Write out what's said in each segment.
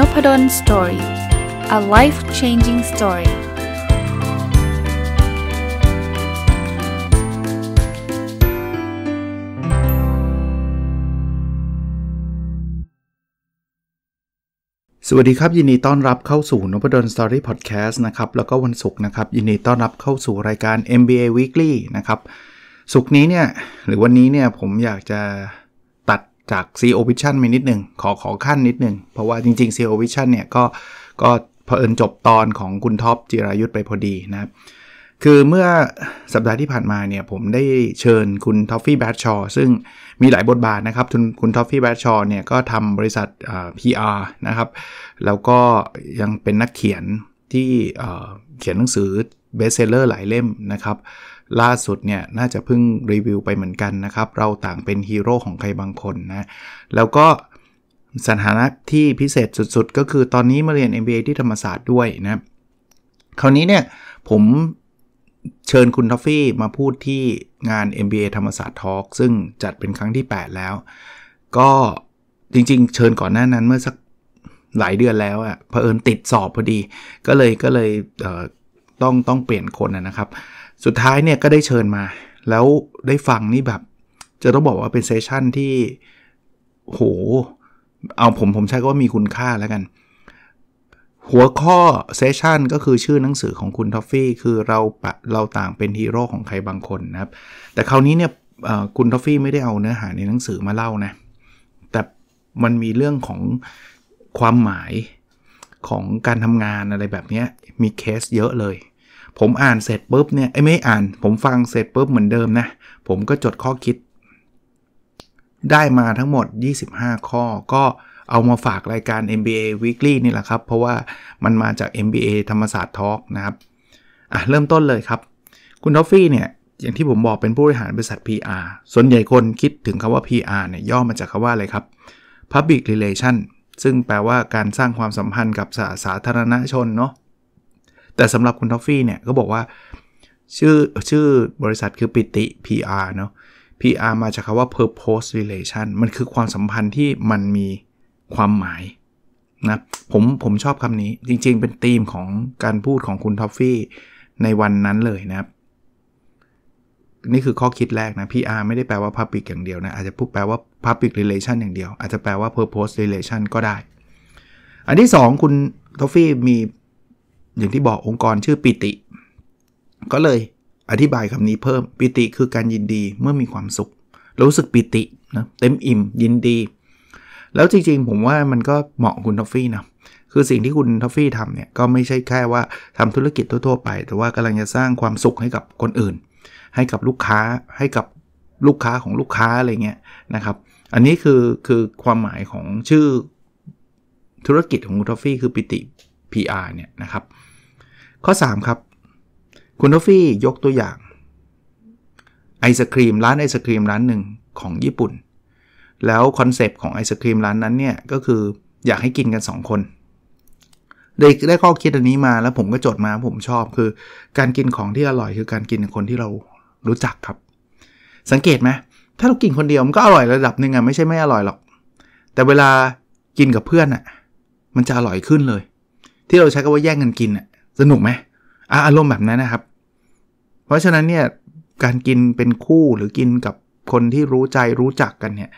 n o p ด d o สตอรี่ a life changing story สวัสดีครับ ยินดีต้อนรับเข้าสู่นพดลสตอรี่พอดแคสต์นะครับ แล้วก็วันศุกร์นะครับ ยินดีต้อนรับเข้าสู่รายการ MBA Weekly นะครับศุกร์นี้เนี่ย หรือวันนี้เนี่ย ผมอยากจะจาก CO Vision ไปนิดนึงขอขอขั้นนิดนึงเพราะว่าจริงๆ CO Vision เนี่ยก็ก็เผอิญจบตอนของคุณท็อปจิรายุทธไปพอดีนะคือเมื่อสัปดาห์ที่ผ่านมาเนี่ยผมได้เชิญคุณท็อฟฟี่แบทชอซึ่งมีหลายบทบาทนะครับคุณท็อฟฟี่แบทชอเนี่ยก็ทำบริษัท PR นะครับ แล้วก็ยังเป็นนักเขียนที่เขียนหนังสือเบสเซลเลอร์หลายเล่มนะครับล่าสุดเนี่ยน่าจะเพิ่งรีวิวไปเหมือนกันนะครับ เราต่างเป็นฮีโร่ของใครบางคนนะ แล้วก็สถานะที่พิเศษสุดๆ ก็คือตอนนี้มาเรียน MBA ที่ธรรมศาสตร์ด้วยนะ คราวนี้เนี่ยผมเชิญคุณทอฟฟี่มาพูดที่งาน MBA ธรรมศาสตร์ทอล์กซึ่งจัดเป็นครั้งที่ 8 แล้ว ก็จริงๆ เชิญก่อนหน้านั้นเมื่อสักหลายเดือนแล้วอะ่ะเผอิญติดสอบพอดี ก็เลยก็เลยเต้องต้องเปลี่ยนคนนะครับสุดท้ายเนี่ย ก็ได้เชิญมา แล้วได้ฟังนี่แบบ จะต้องบอกว่าเป็นเซสชั่นที่โหเอาผมผมใช้ก็ว่ามีคุณค่าแล้วกัน หัวข้อเซสชันก็คือชื่อหนังสือของคุณทอฟฟี่คือเราเราต่างเป็นฮีโร่ของใครบางคนนะครับ แต่คราวนี้เนี่ยคุณทอฟฟี่ไม่ได้เอาเนื้อหาในหนังสือมาเล่านะ แต่มันมีเรื่องของความหมายของการทำงานอะไรแบบนี้มีเคสเยอะเลยผมอ่านเสร็จปุ๊บเนี่ย ไอ้ไม่อ่านผมฟังเสร็จปุ๊บเหมือนเดิมนะ ผมก็จดข้อคิดได้มาทั้งหมด 25 ข้อก็เอามาฝากรายการ MBA Weekly นี่แหละครับ เพราะว่ามันมาจาก MBA ธรรมศาสตร์อล์กนะครับ อ่ะ เริ่มต้นเลยครับ คุณท็อฟฟี่เนี่ย อย่างที่ผมบอกเป็นผู้บริหารบริษัท PR ส่วนใหญ่คนคิดถึงคำว่า PR เนี่ย ย่อมาจากคำว่าอะไรครับ Public Relation ซึ่งแปลว่าการสร้างความสัมพันธ์กับสาสาธารณชนเนาะแต่สำหรับคุณท็อฟฟี่เนี่ยก็บอกว่า ชื่อชื่อบริษัทคือปิติ PR เนาะ PR มาจากคำว่า purpose relation มันคือความสัมพันธ์ที่มันมีความหมายนะ ผมผมชอบคำนี้จริงๆ เป็นธีมของการพูดของคุณท็อฟฟี่ในวันนั้นเลยนะนี่คือข้อคิดแรกนะ PR ไม่ได้แปลว่า Public อย่างเดียวนะ อาจจะพูดแปลว่า Public Relation อย่างเดียว อาจจะแปลว่า Purpose Relation ก็ได้ อันที่ 2 คุณท็อฟฟี่มีอย่างที่บอกองค์กรชื่อปิติ ก็เลยอธิบายคำนี้เพิ่มปิติคือการยินดีเมื่อมีความสุข รู้สึกปิตินะเต็มอิ่ม ยินดี แล้วจริงๆผมว่ามันก็เหมาะคุณทอฟฟี่นะคือสิ่งที่คุณทอฟฟี่ทำเนี่ยก็ไม่ใช่แค่ว่า ทำธุรกิจทั่วๆไป แต่ว่ากำลังจะสร้างความสุขให้กับคนอื่น ให้กับลูกค้าให้กับลูกค้าของลูกค้าอะไรเงี้ยนะครับ อันนี้คือคือความหมายของชื่อธุรกิจของคุณทอฟฟี่ คือปิติ PR เนี่ยนะครับข้อ3ครับคุณทอฟฟี่ยกตัวอย่างไอศครีมร้านไอศครีมร้านหนึ่งของญี่ปุ่น แล้ว คอนเซปต์ของไอศครีมร้านนั้นเนี่ยก็คืออยากให้กินกัน 2 คน ได้ได้ข้อคิดอันนี้มาแล้วผมก็จดมาผมชอบคือ การกินของที่อร่อยคือการกินกับคนที่เรารู้จักครับ สังเกตไหมถ้าเรากินคนเดียวมันก็อร่อยระดับหนึ่งอะไม่ใช่ไม่อร่อยหรอกแต่เวลากินกับเพื่อนอะมันจะอร่อยขึ้นเลย ที่เราใช้คำว่าแย่งกันกินอะสนุกไหม อารมณ์แบบนั้นนะครับ เพราะฉะนั้นเนี่ยการกินเป็นคู่หรือกินกับคนที่รู้ใจรู้จักกันเนี่ย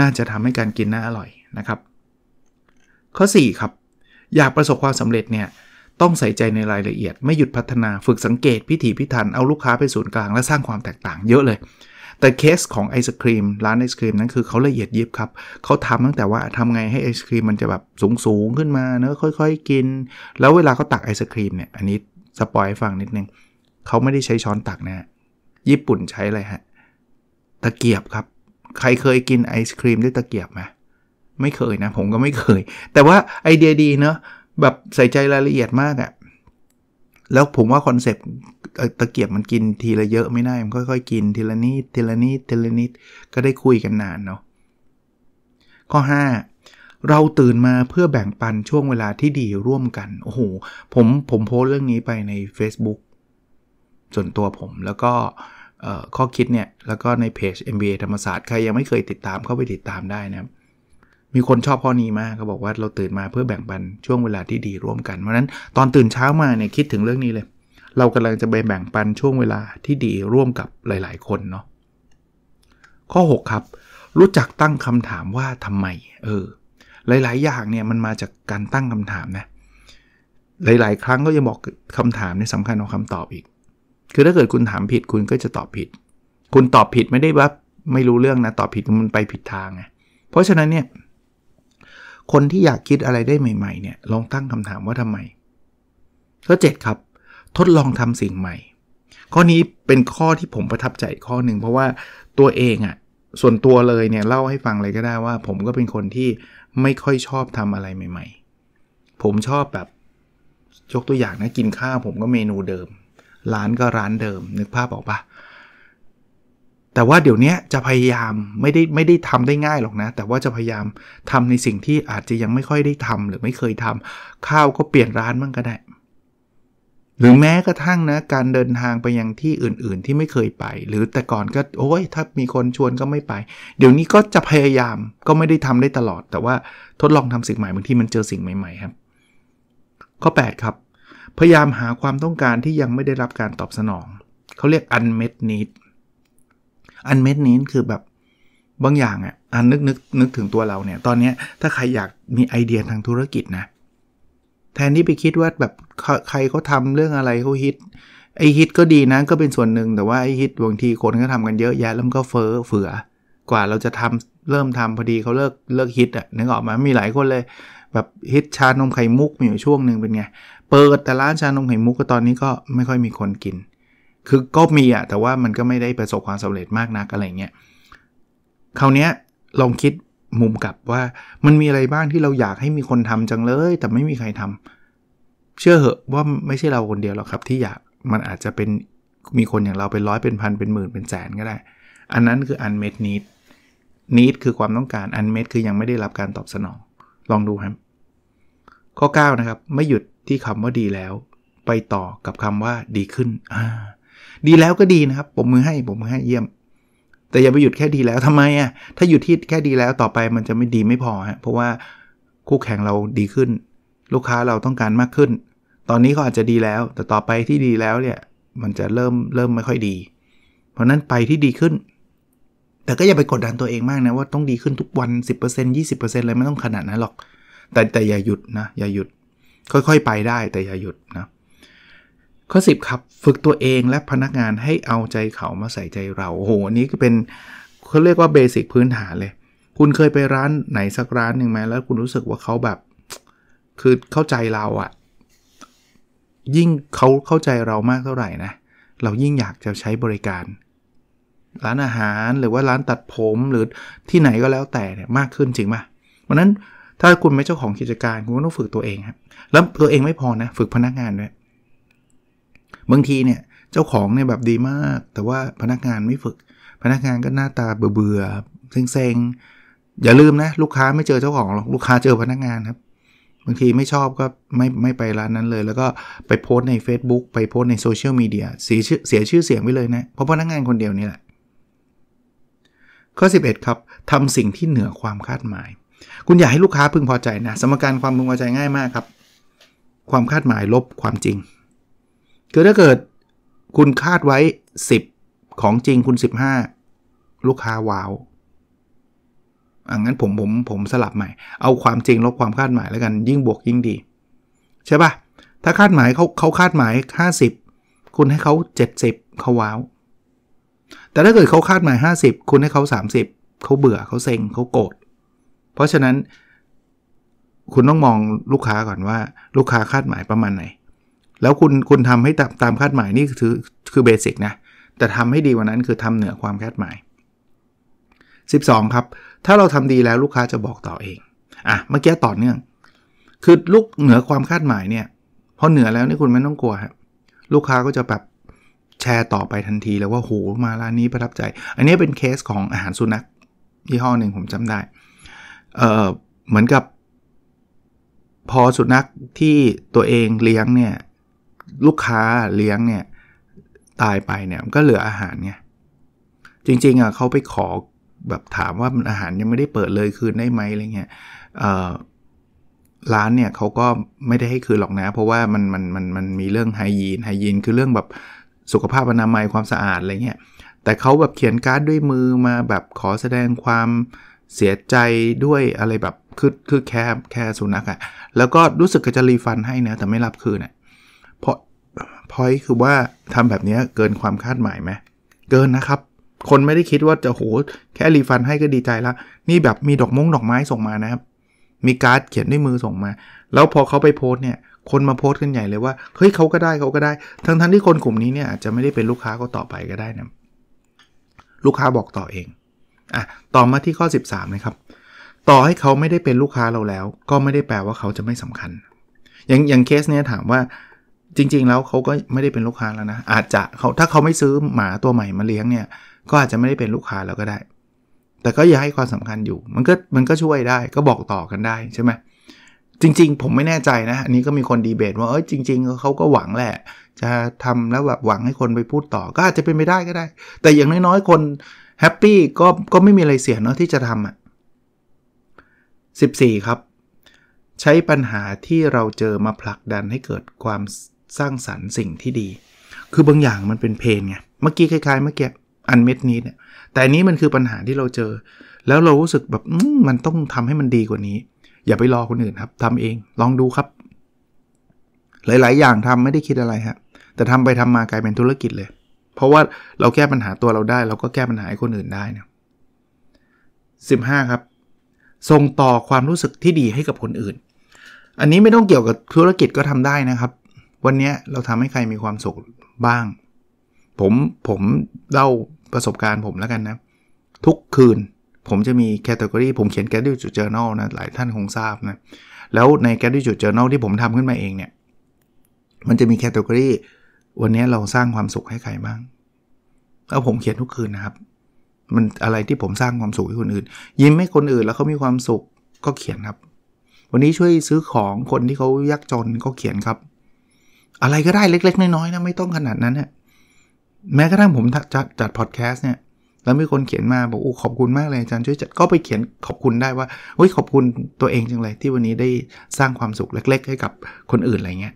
น่าจะทำให้การกินน่าอร่อยนะครับ ข้อ4ครับ อยากประสบความสำเร็จเนี่ยต้องใส่ใจในรายละเอียด ไม่หยุดพัฒนาฝึกสังเกตพิถีพิถัน เอาลูกค้าไปศูนย์กลาง และสร้างความแตกต่างเยอะเลยแต่เคสของไอศครีมร้านไอศครีมนั้นคือเขาละเอียดยิบครับเขาทำตั้งแต่ว่าทำไงให้ไอศครีมมันจะแบบสูงสูงขึ้นมาเนอะค่อยๆกินแล้วเวลาเขาตักไอศครีมเนี่ย อันนี้สปอยฟังนิดนึงเขาไม่ได้ใช้ช้อนตักนะญี่ปุ่นใช้อะไรฮะตะเกียบครับ ใครเคยกินไอศครีมด้วยตะเกียบไหมไม่เคยนะผมก็ไม่เคย แต่ว่าไอเดียดีเนอะแบบใส่ใจรายละเอียดมากอ่ะแล้วผมว่าคอนเซปต์ตะเกียบมันกินทีละเยอะไม่ได้มันค่อยๆกินทีละนิดทีละนิดทีละนิดก็ได้คุยกันนานเนาะข้อ 5 เราตื่นมาเพื่อแบ่งปันช่วงเวลาที่ดีร่วมกัน โอ้โห ผมผมโพสเรื่องนี้ไปใน Facebook ส่วนตัวผมแล้วก็ข้อคิดเนี่ยแล้วก็ในเพจ MBA ธรรมศาสตร์ ใครยังไม่เคยติดตามเข้าไปติดตามได้นะครับมีคนชอบข้อนี้มากเขาบอกว่าเราตื่นมาเพื่อแบ่งปันช่วงเวลาที่ดีร่วมกันเพราะนั้นตอนตื่นเช้ามาเนี่ยคิดถึงเรื่องนี้เลย เรากำลังจะไปแบ่งปันช่วงเวลาที่ดีร่วมกับหลายๆคนเนาะ ข้อ6ครับ รู้จักตั้งคำถามว่าทำไม เออ หลายๆอย่างเนี่ยมันมาจากการตั้งคำถามนะ หลาย ๆ ครั้งก็ยังบอกคำถามเนี่ยสำคัญวอาคำตอบอีก คือถ้าเกิดคุณถามผิด คุณก็จะตอบผิด คุณตอบผิดไม่ได้ว่าไม่รู้เรื่องนะตอบผิดมันไปผิดทางไง เพราะฉะนั้นเนี่ยคนที่อยากคิดอะไรได้ใหม่ๆเนี่ยลองตั้งคำถามว่าทำไมข้อ 7 ครับ ทดลองทำสิ่งใหม่ ข้อนี้เป็นข้อที่ผมประทับใจข้อหนึ่งเพราะว่าตัวเองอะ่ะส่วนตัวเลยเนี่ยเล่าให้ฟังเลยก็ได้ว่า ผมก็เป็นคนที่ไม่ค่อยชอบทำอะไรใหม่ๆ ผมชอบแบบยกตัวอย่างนะกินข้าวผมก็เมนูเดิมร้านก็ร้านเดิมนึกภาพออกปะแต่ว่าเดี๋ยวนี้จะพยายามไม่ได้ไม่ได้ทำได้ง่ายหรอกนะแต่ว่าจะพยายามทำในสิ่งที่อาจจะยังไม่ค่อยได้ทำ หรือไม่เคยทำข้าวก็เปลี่ยนร้านบ้างก็ได้ หรือแม้กระทั่งนะ การเดินทางไปยังที่อื่นๆที่ไม่เคยไป หรือแต่ก่อนก็ โอ้ยถ้ามีคนชวนก็ไม่ไป เดี๋ยวนี้ก็จะพยายามก็ไม่ได้ทำได้ตลอด แต่ว่าทดลองทำสิ่งใหม่บางทีมันเจอสิ่งใหม่ ๆครับข้อ8ครับพยายามหาความต้องการที่ยังไม่ได้รับการตอบสนองเขาเรียก unmet need อันเม็ดนี้คือแบบบางอย่างอ่ะอันนึกนึกนึกถึงตัวเราเนี่ย ตอนนี้ถ้าใครอยากมีไอเดียทางธุรกิจนะ แทนที่ไปคิดว่าแบบใครเขาทาเรื่องอะไรเขาฮิตไอฮิตก็ดีนะก็เป็นส่วนหนึ่งแต่ว่าไอฮิตบางทีคนก็ทำกันเยอะแยะแล้วมันก็เฟ้อเฟือ กว่าเราจะทำเริ่มทำพอดีเขาเลิกเลิกฮิตอ่ะนึกออกมามีหลายคนเลยแบบฮิตชานมไข่มุกมีอยู่ช่วงหนึ่งเป็นไงเปิดแต่ร้านชานมไข่มุกก็ตอนนี้ก็ไม่ค่อยมีคนกินคือก็มีอะแต่ว่ามันก็ไม่ได้ประสบความสำเร็จมากนักอะไรเงี้ยคราวเนี้ยลองคิดมุมกลับว่ามันมีอะไรบ้างที่เราอยากให้มีคนทำจังเลย แต่ไม่มีใครทำ เชื่อเหอะว่าไม่ใช่เราคนเดียวหรอกครับที่อยากมันอาจจะเป็นมีคนอย่างเราเป็นร้อยเป็นพันเป็นหมื่นเป็นแสนก็ได้อันนั้นคืออันเม็ดนิดนิดคือความต้องการอันเม็ดคือยังไม่ได้รับการตอบสนอง ลองดูครับข้อ9นะครับ ไม่หยุดที่คำว่าดีแล้ว ไปต่อกับคำว่าดีขึ้นอ่าดีแล้วก็ดีนะครับผมมือให้ผมมือให้ เยี่ยม แต่อย่าไปหยุดแค่ดีแล้วทำไมอ่ะถ้าหยุดที่แค่ดีแล้วต่อไปมันจะไม่ดีไม่พอฮะเพราะว่าคู่แข่งเราดีขึ้น ลูกค้าเราต้องการมากขึ้น ตอนนี้ก็อาจจะดีแล้ว แต่ต่อไปที่ดีแล้วเนี่ยมันจะเริ่มเริ่มไม่ค่อยดี เพราะนั้นไปที่ดีขึ้น แต่ก็อย่าไปกดดันตัวเองมากนะ ว่าต้องดีขึ้นทุกวัน 10% 20%เลยไม่ต้องขนาดนั้นหรอก แต่แต่อย่าหยุดนะ อย่าหยุดค่อยๆไปได้ แต่อย่าหยุดนะข้อ10ครับ ฝึกตัวเองและพนักงานให้เอาใจเขามาใส่ใจเราโอ้โหนี้ก็เป็นเขาเรียกว่าเบสิกพื้นฐานเลย คุณเคยไปร้านไหนสักร้านหนึ่งไหม แล้วคุณรู้สึกว่าเขาแบบ คือเข้าใจเราอะยิ่งเขาเข้าใจเรามากเท่าไหร่นะ เรายิ่งอยากจะใช้บริการ ร้านอาหารหรือว่าร้านตัดผมหรือที่ไหนก็แล้วแต่เนี่ยมากขึ้นจริงป่ะวันนั้นถ้าคุณไม่เจ้าของกิจการคุณก็ต้องฝึกตัวเองครับแล้วตัวเองไม่พอนะฝึกพนักงานด้วยบางทีเนี่ยเจ้าของเนี่ยแบบดีมากแต่ว่าพนักงานไม่ฝึก พนักงานก็หน้าตาเบื่อเซ็งเซงอย่าลืมนะลูกค้าไม่เจอเจ้าของหรอกลูกค้าเจอพนักงานครับ บางทีไม่ชอบก็ไม่ไม่ไปร้านนั้นเลย แล้วก็ไปโพสใน Facebook ไปโพสในโซเชียลมีเดียเสียชื่อเสียชื่อเสียงไปเลยนะ เพราะพนักงานคนเดียวนี่แหละข้อ11 ครับทำสิ่งที่เหนือความคาดหมาย คุณอยากให้ลูกค้าพึงพอใจนะสมการความพึงพอใจง่ายมากครับ ความคาดหมายลบความจริงคือถ้าเกิด คุณคาดไว้ 10 ของจริงคุณ 15 ลูกค้าว้าวอังนั้นผมผมผมสลับใหม่เอาความจริงลบความคาดหมายแล้วกันยิ่งบวกยิ่งดี ใช่ปะถ้าคาดหมายเขาเขาคาดหมาย 50 คุณให้เขา 70เขาว้าว แต่ถ้าเกิดเขาคาดหมาย 50 คุณให้เขา 30เขาเบื่อเขาเซ็งเขาโกรธเพราะฉะนั้นคุณต้องมองลูกค้าก่อนว่า ลูกค้าคาดหมายประมาณไหนแล้วคุณคุณทำให้ตามคาดหมายนี่คือคือเบสิกนะ แต่ทำให้ดีกว่านั้นคือทำเหนือความคาดหมาย12 ครับ ถ้าเราทำดีแล้วลูกค้าจะบอกต่อเองอ่ะเมื่อกี้ต่อเนื่อง คือลูกเหนือความคาดหมายเนี่ย พอเหนือแล้วนี่คุณไม่ต้องกลัวครับลูกค้าก็จะแบบแชร์ต่อไปทันที แล้วว่าโหมาร้านนี้ประทับใจ อันนี้เป็นเคสของอาหารสุนัขยี่ห้อหนึ่งผมจำได้เอ่อเหมือนกับพอสุนัขที่ตัวเองเลี้ยงเนี่ยลูกค้าเลี้ยงเนี่ยตายไปเนี่ยมันก็เหลืออาหารไงจริงๆอ่ะเขาไปขอแบบถามว่าอาหารยังไม่ได้เปิดเลยคืนได้ไหมอะไรเงี้ยร้านเนี่ยเขาก็ไม่ได้ให้คืนหรอกนะ เพราะว่ามันมันมันมันมีเรื่องไฮยีนไฮยีนคือเรื่องแบบสุขภาพอนามัยความสะอาดอะไรเงี้ยแต่เขาแบบเขียนการ์ดด้วยมือมา แบบขอแสดงความเสียใจด้วยอะไรแบบคือคือแค์แค์สุนัขอะแล้วก็รู้สึกก็จะรีฟันให้นะแต่ไม่รับคืนอะเพราะพอยคือว่าทำแบบนี้เกินความคาดหมายไหมเกินนะครับ คนไม่ได้คิดว่าจะโหแค่รีฟันให้ก็ดีใจละนี่แบบมีดอกมงดอกไม้ส่งมานะครับ มีการ์ดเขียนด้วยมือส่งมา แล้วพอเขาไปโพสเนี่ย คนมาโพสกันใหญ่เลยว่าเฮ้ยเขาก็ได้เขาก็ได้ ทั้งทั้งที่คนกลุ่มนี้เนี่ยอาจจะไม่ได้เป็นลูกค้าก็ต่อไปก็ได้นะลูกค้าบอกต่อเอง อ่ะ ต่อมาที่ข้อ 13นะครับต่อให้เขาไม่ได้เป็นลูกค้าเราแล้ว ก็ไม่ได้แปลว่าเขาจะไม่สำคัญอย่างอย่างเคสเนี้ยถามว่าจริง ๆ แล้วเขาก็ไม่ได้เป็นลูกค้าแล้วนะอาจจะเขาถ้าเขาไม่ซื้อหมาตัวใหม่มาเลี้ยงเนี่ยก็อาจจะไม่ได้เป็นลูกค้าแล้วก็ได้ แต่ก็อย่าให้ความสำคัญอยู่มันก็มันก็ช่วยได้ก็บอกต่อกันได้ใช่ไหมจริง ๆ ผมไม่แน่ใจนะอันนี้ก็มีคนดีเบตว่าเอ้จริงๆเขาก็หวังแหละ จะทำแล้วแบบหวังให้คนไปพูดต่อก็อาจจะเป็นไปได้ก็ได้ แต่อย่างน้อยๆคนแฮปปี้ก็ก็ไม่มีอะไรเสียเนาะที่จะทำอ่ะ14 ครับ ใช้ปัญหาที่เราเจอมาผลักดันให้เกิดความสร้างสรรค์สิ่งที่ดี คือบางอย่างมันเป็นเพนไง เมื่อกี้คล้ายๆ เมื่อกี้อันเม็ดนี้เนี่ย แต่นี้มันคือปัญหาที่เราเจอ แล้วเรารู้สึกแบบมันต้องทำให้มันดีกว่านี้ อย่าไปรอคนอื่นครับ ทำเอง ลองดูครับ หลายๆอย่างทำไม่ได้คิดอะไรฮะ แต่ทำไปทำมากลายเป็นธุรกิจเลย เพราะว่าเราแก้ปัญหาตัวเราได้ เราก็แก้ปัญหาให้คนอื่นได้นะสิบห้าครับ ส่งต่อความรู้สึกที่ดีให้กับคนอื่น อันนี้ไม่ต้องเกี่ยวกับธุรกิจก็ทำได้นะครับวันนี้เราทำให้ใครมีความสุขบ้าง ผมผมเล่าประสบการณ์ผมแล้วกันนะทุกคืนผมจะมีแคตตากรีผมเขียนแกดดี้จูเจอร์แนลนะหลายท่านคงทราบนะ แล้วในแกดดี้จูเจอร์แนลที่ผมทำขึ้นมาเองเนี่ยมันจะมีแคตตากรีวันนี้เราสร้างความสุขให้ใครบ้างแล้วผมเขียนทุกคืนนะครับ มันอะไรที่ผมสร้างความสุขให้คนอื่น ยิ้มให้คนอื่นแล้วเขามีความสุขก็เขียนครับ วันนี้ช่วยซื้อของคนที่เขายากจนก็เขียนครับอะไรก็ได้เล็กๆ น้อยๆนะไม่ต้องขนาดนั้นฮนะแม้กระทั่งผมจัดจัดพอดแคสต์เนี่ย แล้วมีคนเขียนมา บอกโอ้ขอบคุณมากเลยอาจารย์ช่วยจัดก็ไปเขียนขอบคุณได้ว่า เฮ้ย ขอบคุณตัวเองจังเลยที่วันนี้ได้สร้างความสุขเล็กๆ ให้กับคนอื่นอะไรเงี้ย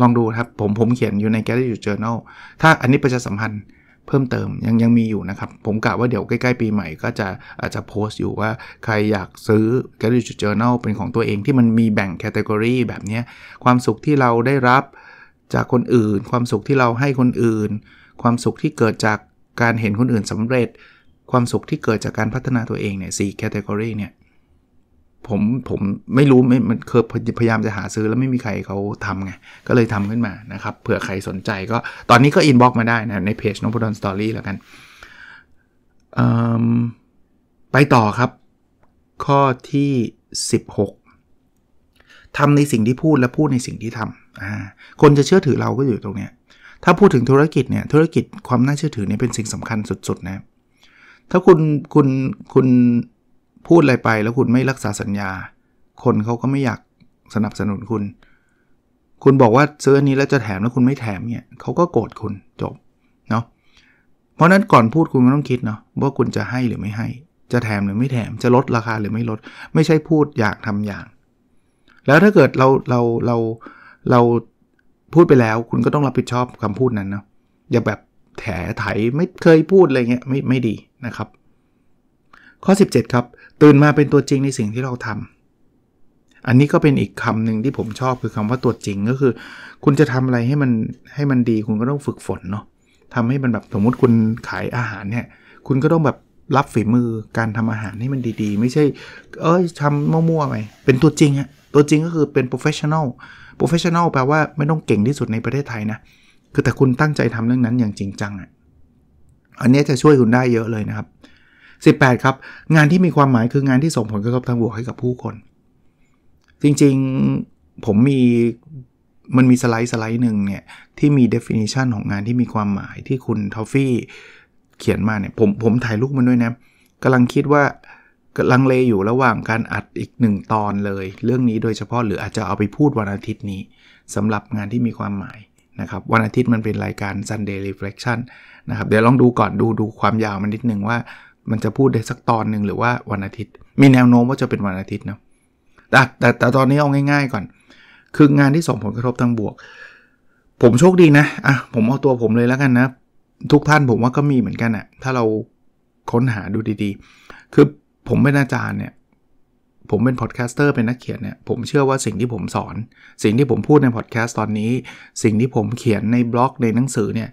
ลองดูครับผมผมเขียนอยู่ในแกลเลอรี่เจอร์แนลถ้าอันนี้ประชาสัมพันธ์เพิ่มเติมยังยังมีอยู่นะครับผมกะว่าเดี๋ยวใกล้ๆ ปีใหม่ ก็จะอาจจะโพสต์อยู่ว่าใครอยากซื้อแกลเลอรี่เจอร์แนลเป็นของตัวเองที่มันมีแบ่งแคตตากรีแบบนี้ความสุขที่เราได้รับจากคนอื่นความสุขที่เราให้คนอื่น ความสุขที่เกิดจากการเห็นคนอื่นสำเร็จความสุขที่เกิดจากการพัฒนาตัวเอง เนี่ยสี่แคตตากรีเนี่ยผมผมไม่รู้ไม่มันเคยพยายามจะหาซื้อแล้วไม่มีใครเขาทำไง ก็เลยทำขึ้นมานะครับเผื่อใครสนใจก็ตอนนี้ก็อินบ็อกมาได้นะ ในเพจน้องพดอนสตอรี่แล้วกันไปต่อครับ ข้อที่ 16 ทำในสิ่งที่พูดและพูดในสิ่งที่ทำคนจะเชื่อถือเราก็อยู่ตรงเนี้ยถ้าพูดถึงธุรกิจเนี่ยธุรกิจความน่าเชื่อถือเนี่ยเป็นสิ่งสำคัญสุดๆนะ ถ้าคุณคุณคุณพูดอะไรไป แล้วคุณไม่รักษาสัญญา คนเขาก็ไม่อยากสนับสนุนคุณ คุณบอกว่าซื้ออันนี้แล้วจะแถมแล้วคุณไม่แถมเนี่ยเขาก็โกรธคุณจบเนาะ เพราะนั้นก่อนพูดคุณก็ต้องคิดเนาะว่าคุณจะให้หรือไม่ให้ จะแถมหรือไม่แถมจะลดราคาหรือไม่ลด ไม่ใช่พูดอยากทำอย่าง แล้วถ้าเกิดเราเราเราเราเราพูดไปแล้วคุณก็ต้องรับผิดชอบคำพูดนั้นเนาะอย่าแบบแถไถไม่เคยพูด อะไรเงี้ยไม่ไม่ดีนะครับ ข้อ 17 ครับ ตื่น มาเป็นตัวจริงในสิ่งที่เราทำ อันนี้ก็เป็นอีกคำหนึ่งที่ผมชอบคือคำว่าตัวจริงก็คือ คุณจะทำอะไรให้ มันให้มันดี คุณก็ต้องฝึกฝนเนาะทำให้มันแบบสมมุติคุณขายอาหารเนี่ยคุณก็ต้องแบบรับฝีมือการทำอาหารให้มันดีๆ ไม่ใช่เอ้ยทำมั่วๆไปเป็นตัวจริงฮะตัวจริงก็คือเป็น professional โปรเฟชชั่นอลแปลว่าไม่ต้องเก่งที่สุดในประเทศไทยนะ คือแต่คุณตั้งใจทำเรื่องนั้นอย่างจริงจังอ่ะอันนี้จะช่วยคุณได้เยอะเลยนะครับ 18 ครับ งานที่มีความหมายคืองานที่ส่งผลกระทบทางบวกให้กับผู้คน จริงๆผมมี มันมีสไลด์สไลด์หนึ่งเนี่ย ที่มี definition ของงานที่มีความหมายที่คุณทอฟฟี่เขียนมาเนี่ย ผมผมถ่ายรูปมันด้วยนะกำลังคิดว่าลังเลอยู่ระหว่างการอัดอีกหนึ่งตอนเลย เรื่องนี้โดยเฉพาะหรืออาจจะเอาไปพูดวันอาทิตย์นี้สำหรับงานที่มีความหมายนะครับ วันอาทิตย์มันเป็นรายการ Sunday Reflection นะครับ เดี๋ยวลองดูก่อนดูดูความยาวมันนิดหนึ่งว่า มันจะพูดได้สักตอนหนึ่งหรือว่าวันอาทิตย์มีแนวโน้มว่าจะเป็นวันอาทิตย์นะแต่แต่แต่ตอนนี้เอาง่าย ๆ ก่อนคืองานที่ส่งผลกระทบทางบวก ผมโชคดีนะอ่ะผมเอาตัวผมเลยแล้วกันนะทุกท่านผมว่าก็มีเหมือนกันอ่ะถ้าเราค้นหาดูดีๆ คือผมเป็นอาจารย์เนี่ย ผมเป็นพอดแคสเตอร์เป็นนักเขียนเนี่ย ผมเชื่อว่าสิ่งที่ผมสอน สิ่งที่ผมพูดในพอดแคสต์ตอนนี้ สิ่งที่ผมเขียนในบล็อกในหนังสือเนี่ย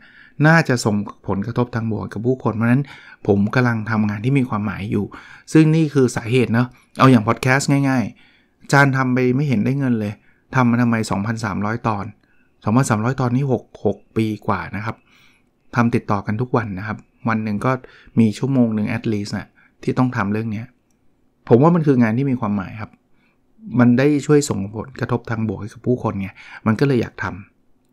น่าจะส่งผลกระทบทางบวกกับผู้คน เพราะนั้น ผมกำลังทำงานที่มีความหมายอยู่ ซึ่งนี่คือสาเหตุเนาะ เอาอย่างพอดแคสต์ง่ายๆอาจารย์ทำไปไม่เห็นได้เงินเลยทำมาทำไม 2,300 ตอน 2,300 ตอนนี้ 6 6 ปีกว่านะครับทำติดต่อกันทุกวันนะครับ วันหนึ่งก็มีชั่วโมงหนึ่งแอดลิส t นะที่ต้องทำเรื่องนี้ผมว่ามันคืองานที่มีความหมายครับ มันได้ช่วยส่งผลกระทบทางบวกให้กับผู้คนไงมันก็เลยอยากท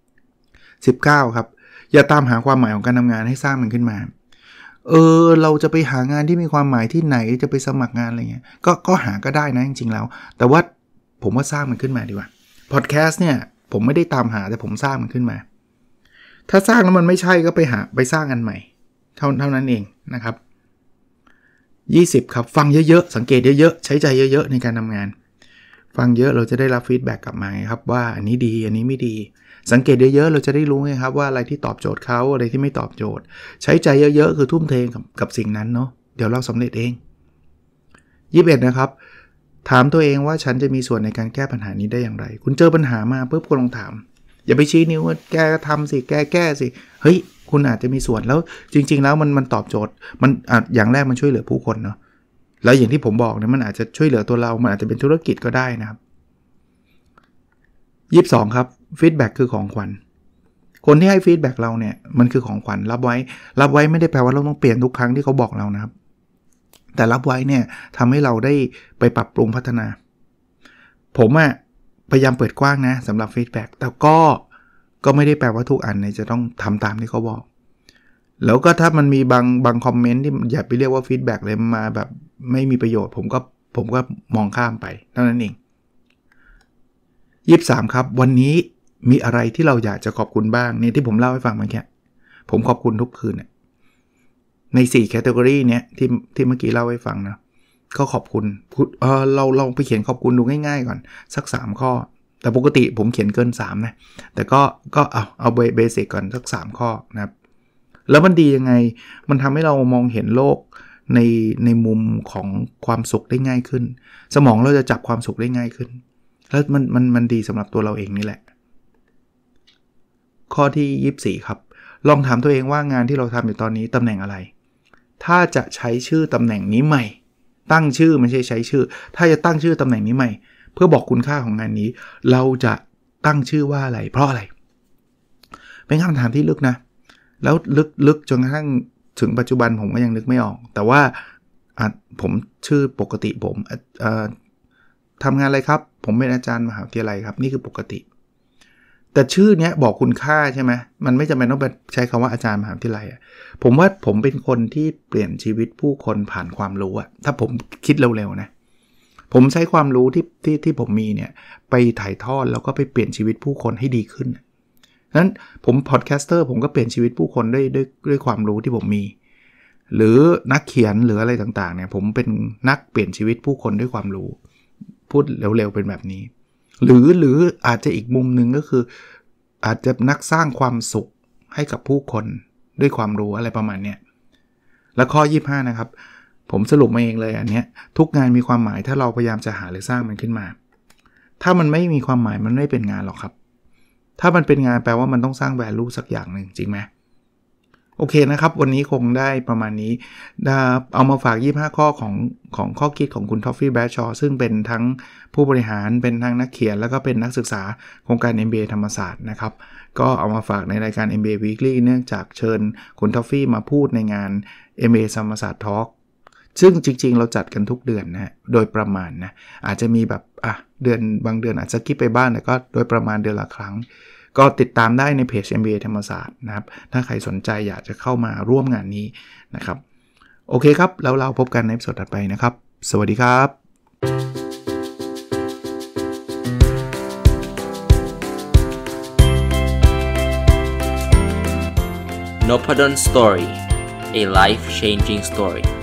ำ 19 ครับ อย่าตามหาความหมายของการทำงานให้สร้างมันขึ้นมา เออเราจะไปหางานที่มีความหมายที่ไหนจะไปสมัครงานอะไรเงี้ยก็ก็หาก็ได้นะจริง ๆ แล้ว แต่ว่าผมว่าสร้างมันขึ้นมาดีกว่าพอดแคสต์เนี่ยผมไม่ได้ตามหาแต่ผมสร้างมันขึ้นมา ถ้าสร้างแล้วมันไม่ใช่ก็ไปหาไปสร้างอันใหม่เท่านั้นเองนะครับ20ครับ ฟังเยอะๆ สังเกตเยอะๆ ใช้ใจเยอะๆ ในการทำงาน ฟังเยอะเราจะได้รับฟีดแบ็กกลับมาครับ ว่าอันนี้ดีอันนี้ไม่ดี สังเกตเยอะๆ เราจะได้รู้ไงครับว่าอะไรที่ตอบโจทย์เขาอะไรที่ไม่ตอบโจทย์ ใช้ใจเยอะๆคือทุ่มเทกับกับสิ่งนั้นเนาะเดี๋ยวเราสำเร็จเอง21นะครับ ถามตัวเองว่าฉันจะมีส่วนในการแก้ปัญหานี้ได้อย่างไร คุณเจอปัญหามาปุ๊บคุณลองถาม อย่าไปชี้นิ้วว่าแกทำสิแก้แก้สิเฮ้ยคุณอาจจะมีส่วนแล้วจริงๆแล้วมันมันตอบโจทย์ มันออย่างแรกมันช่วยเหลือผู้คนเนาะแล้วอย่างที่ผมบอกเนี่ยมันอาจจะช่วยเหลือตัวเรา มันอาจจะเป็นธุรกิจก็ได้นะครับยีบสองครับฟีดแบ็กคือของขวัญคนที่ให้ฟีดแบ็กเราเนี่ยมันคือของขวัญรับไว้ รับไว้ไม่ได้แปลว่าเราต้องเปลี่ยนทุกครั้งที่เขาบอกเรานะครับ แต่รับไว้เนี่ยทำให้เราได้ไปปรับปรุงพัฒนา ผมอะพยายามเปิดกว้างนะสำหรับฟีดแบ็กแต่ก็ก็ไม่ได้แปลว่าทุกอันเนี่ยจะต้องทำตามที่เขาบอก แล้วก็ถ้ามันมีบางบางคอมเมนต์ที่อย่าไปเรียกว่าฟีดแบ็กเลยมาแบบไม่มีประโยชน์ผมก็ผมก็มองข้ามไปเท่านั้นเองยีสามครับวันนี้มีอะไรที่เราอยากจะขอบคุณบ้างเนี่ยที่ผมเล่าให้ฟังเมื่อคี้ผมขอบคุณทุกคืนเนี่ยใน4แคตตากรีเนี้ยที่ที่เมื่อกี้เล่าให้ฟังนะก็ขอบคุณเออเราลองไปเขียนขอบคุณดูง่ายๆก่อน สัก 3 ข้อแต่ปกติผมเขียนเกิน 3 นะ แต่ก็ก็เอาเอาเบสิกก่อนสัก3 ข้อนะครับ แล้วมันดียังไงมันทำให้เรามองเห็นโลกในในมุมของความสุขได้ง่ายขึ้น สมองเราจะจับความสุขได้ง่ายขึ้น แล้วมันมันมันดีสำหรับตัวเราเองนี่แหละ ข้อที่24ครับ ลองถามตัวเองว่างานที่เราทำอยู่ตอนนี้ตำแหน่งอะไร ถ้าจะใช้ชื่อตำแหน่งนี้ใหม่ ตั้งชื่อไม่ใช่ใช้ชื่อ ถ้าจะตั้งชื่อตำแหน่งนี้ใหม่เพื่อบอกคุณค่าของงานนี้ เราจะตั้งชื่อว่าอะไร เพราะอะไร เป็นคำถามที่ลึกนะ แล้วลึกลึก จนกระทั่งถึงปัจจุบันผมก็ยังนึกไม่ออก แต่ว่าผมชื่อปกติ ผม ทำงานอะไรครับ ผมเป็นอาจารย์มหาวิทยาลัยครับ นี่คือปกติ แต่ชื่อเนี้ยบอกคุณค่าใช่ไหม มันไม่จำเป็นต้องใช้คำว่าอาจารย์มหาวิทยาลัย ผมว่าผมเป็นคนที่เปลี่ยนชีวิตผู้คนผ่านความรู้อะถ้าผมคิดเร็วๆนะผมใช้ความรู้ที่ที่ที่ผมมีเนี่ย ไปถ่ายทอด แล้วก็ไปเปลี่ยนชีวิตผู้คนให้ดีขึ้นนั้นผมพอดแคสเตอร์ผมก็เปลี่ยนชีวิตผู้คนด้วยด้วยด้วยความรู้ที่ผมมี หรือนักเขียน หรืออะไรต่างๆเนี่ยผมเป็นนักเปลี่ยนชีวิตผู้คนด้วยความรู้ พูดเร็วๆเป็นแบบนี้ หรือหรืออาจจะอีกมุมหนึ่งก็คือ อาจจะนักสร้างความสุขให้กับผู้คนด้วยความรู้อะไรประมาณเนี้ยแล้วข้อ 25นะครับผมสรุปมาเองเลยอันเนี้ยทุกงานมีความหมายถ้าเราพยายามจะหาหรือสร้างมันขึ้นมา ถ้ามันไม่มีความหมาย มันไม่เป็นงานหรอกครับ ถ้ามันเป็นงานแปลว่ามันต้องสร้างแวลูสักอย่างหนึ่งจริงไหมโอเคนะครับ วันนี้คงได้ประมาณนี้ เอามาฝาก 25 ข้อของของข้อคิดของคุณท็อฟฟี่แบชชอซึ่งเป็นทั้งผู้บริหารเป็นทั้งนักเขียน แล้วก็เป็นนักศึกษาโครงการ MBA ธรรมศาสตร์นะครับก็เอามาฝากในรายการ MBA Weekly เนื่องจากเชิญคุณท็อฟฟี่มาพูดในงาน MBA ธรรมศาสตร์อล์กซึ่งจริง ๆเราจัดกันทุกเดือนนะโดยประมาณนะ อาจจะมีแบบ อ่ะ เดือนบางเดือนอาจจะคิดไปบ้างแต่ก็โดยประมาณเดือนละครั้ง ก็ติดตามได้ในเพจ MBA ธรรมศาสตร์นะครับ ถ้าใครสนใจอยากจะเข้ามาร่วมงานนี้นะครับ โอเคครับ แล้วเราพบกันในสดถัดไปนะครับ สวัสดีครับ n o p a d o n Story a life changing story